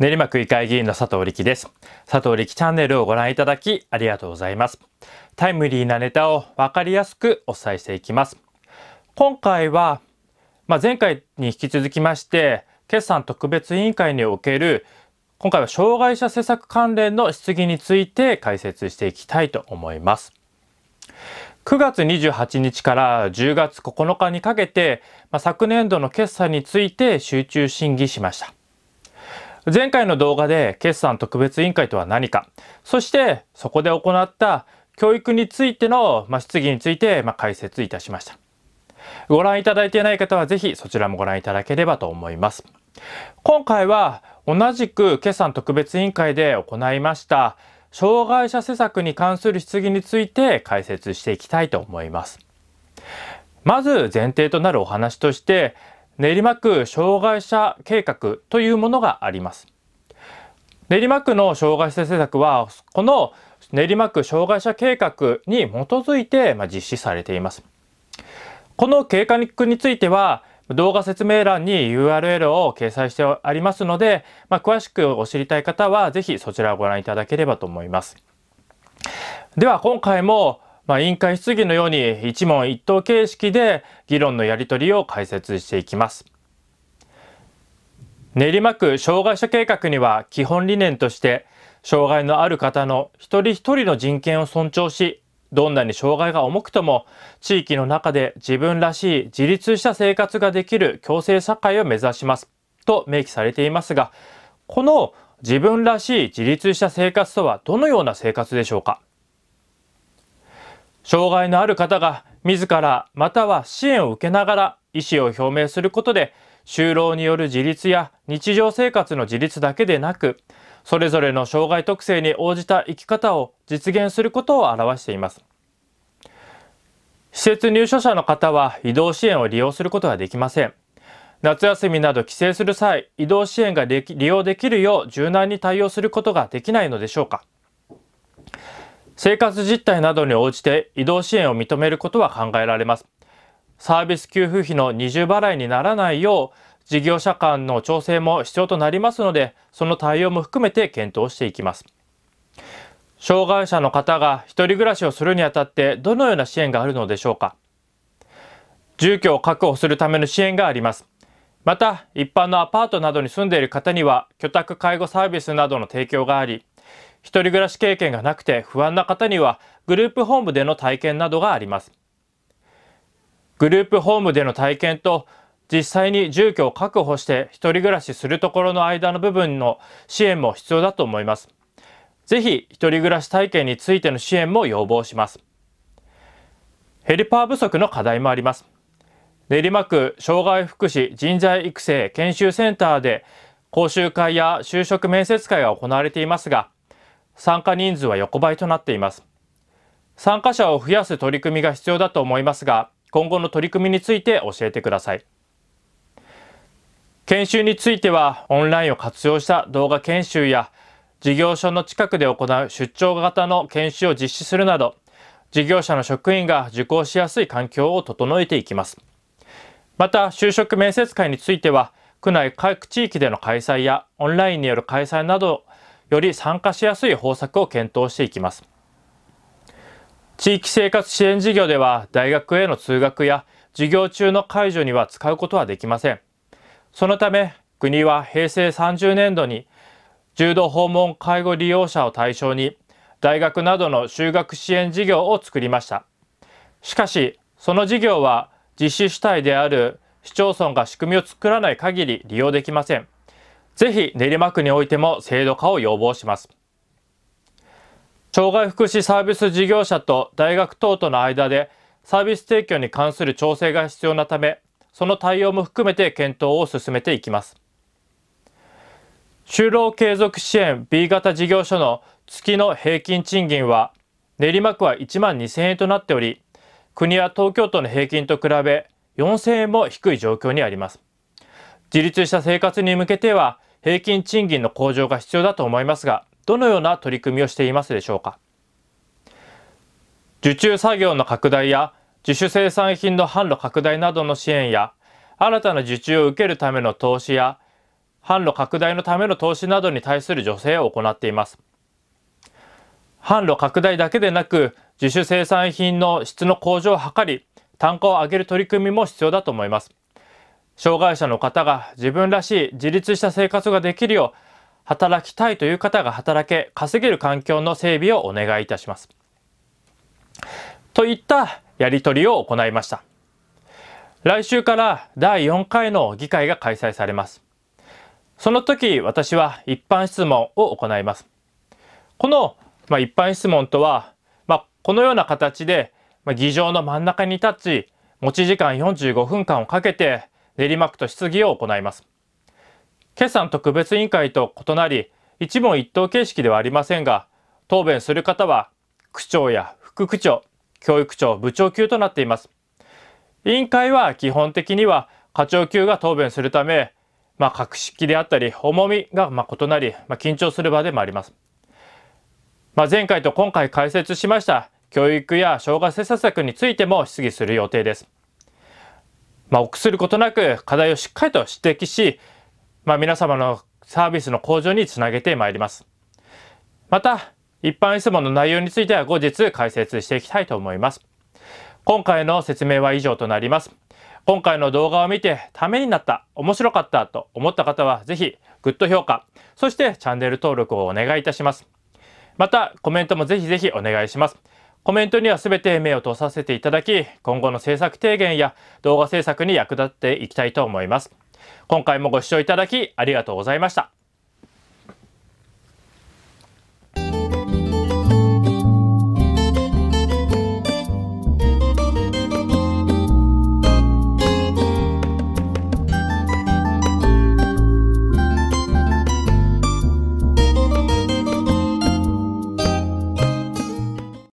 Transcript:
練馬区議会議員の佐藤力です。佐藤力チャンネルをご覧いただきありがとうございます。タイムリーなネタをわかりやすくお伝えしていきます。今回は、まあ、前回に引き続きまして、決算特別委員会における今回は障害者施策関連の質疑について解説していきたいと思います。9月28日から10月9日にかけて、まあ、昨年度の決算について集中審議しました。前回の動画で決算特別委員会とは何か、そしてそこで行った教育についての、ま質疑について、ま解説いたしました。ご覧いただいていない方はぜひそちらもご覧いただければと思います。今回は同じく決算特別委員会で行いました障害者施策に関する質疑について解説していきたいと思います。まず前提となるお話として練馬区障害者計画というものがあります練馬区の障害者政策はこの練馬区障害者計画に基づいて実施されていますこの計画については動画説明欄に URL を掲載してありますので、まあ、詳しくお知りたい方はぜひそちらをご覧いただければと思いますでは今回もまあ、委員会質疑のように一問一答形式で議論のやり取りを解説していきます。練馬区障害者計画には基本理念として障害のある方の一人一人の人権を尊重しどんなに障害が重くとも地域の中で自分らしい自立した生活ができる共生社会を目指しますと明記されていますがこの自分らしい自立した生活とはどのような生活でしょうか障害のある方が自らまたは支援を受けながら意思を表明することで就労による自立や日常生活の自立だけでなくそれぞれの障害特性に応じた生き方を実現することを表しています施設入所者の方は移動支援を利用することはできません夏休みなど帰省する際移動支援ができ利用できるよう柔軟に対応することができないのでしょうか生活実態などに応じて移動支援を認めることは考えられます。サービス給付費の二重払いにならないよう、事業者間の調整も必要となりますので、その対応も含めて検討していきます。障害者の方が一人暮らしをするにあたってどのような支援があるのでしょうか住居を確保するための支援がありますまた一般のアパートなどに住んでいる方には居宅介護サービスなどの提供があり一人暮らし経験がなくて不安な方にはグループホームでの体験などがあります。グループホームでの体験と実際に住居を確保して一人暮らしするところの間の部分の支援も必要だと思います。ぜひ一人暮らし体験についての支援も要望します。ヘルパー不足の課題もあります。練馬区障害福祉人材育成研修センターで講習会や就職面接会が行われていますが、参加人数は横ばいとなっています。参加者を増やす取り組みが必要だと思いますが、今後の取り組みについて教えてください。研修については、オンラインを活用した動画研修や、事業所の近くで行う出張型の研修を実施するなど、事業者の職員が受講しやすい環境を整えていきます。また、就職面接会については、区内各地域での開催やオンラインによる開催などより参加しやすい方策を検討していきます。地域生活支援事業では大学への通学や授業中の解除には使うことはできません。そのため国は平成30年度に重度訪問介護利用者を対象に大学などの就学支援事業を作りました。しかしその事業は実施主体である市町村が仕組みを作らない限り利用できません。ぜひ練馬区においても制度化を要望します。障害福祉サービス事業者と大学等との間でサービス提供に関する調整が必要なため、その対応も含めて検討を進めていきます。就労継続支援 B 型事業所の月の平均賃金は練馬区は1万2000円となっており、国や東京都の平均と比べ4000円も低い状況にあります。自立した生活に向けては平均賃金の向上が必要だと思いますが、どのような取り組みをしていますでしょうか。受注作業の拡大や自主生産品の販路拡大などの支援や、新たな受注を受けるための投資や、販路拡大のための投資などに対する助成を行っています。販路拡大だけでなく、自主生産品の質の向上を図り、単価を上げる取り組みも必要だと思います。障害者の方が自分らしい自立した生活ができるよう働きたいという方が働け稼げる環境の整備をお願いいたします。といったやり取りを行いました。来週から第4回の議会が開催されます。その時私は一般質問を行います。この、まあ、一般質問とは、まあ、このような形で、まあ、議場の真ん中に立ち持ち時間45分間をかけて練馬区と質疑を行います決算特別委員会と異なり一問一答形式ではありませんが答弁する方は区長や副区長教育長部長級となっています委員会は基本的には課長級が答弁するためまあ、格式であったり重みがま異なり、まあ、緊張する場でもあります、まあ、前回と今回解説しました教育や障害政策についても質疑する予定ですまあ、臆することなく課題をしっかりと指摘し、まあ、皆様のサービスの向上につなげてまいります。また、一般質問の内容については後日解説していきたいと思います。今回の説明は以上となります。今回の動画を見てためになった、面白かったと思った方はぜひグッド評価、そしてチャンネル登録をお願いいたします。またコメントもぜひぜひお願いします。コメントには全て目を通させていただき、今後の制作提言や動画制作に役立っていきたいと思います。今回もご視聴いただきありがとうございました。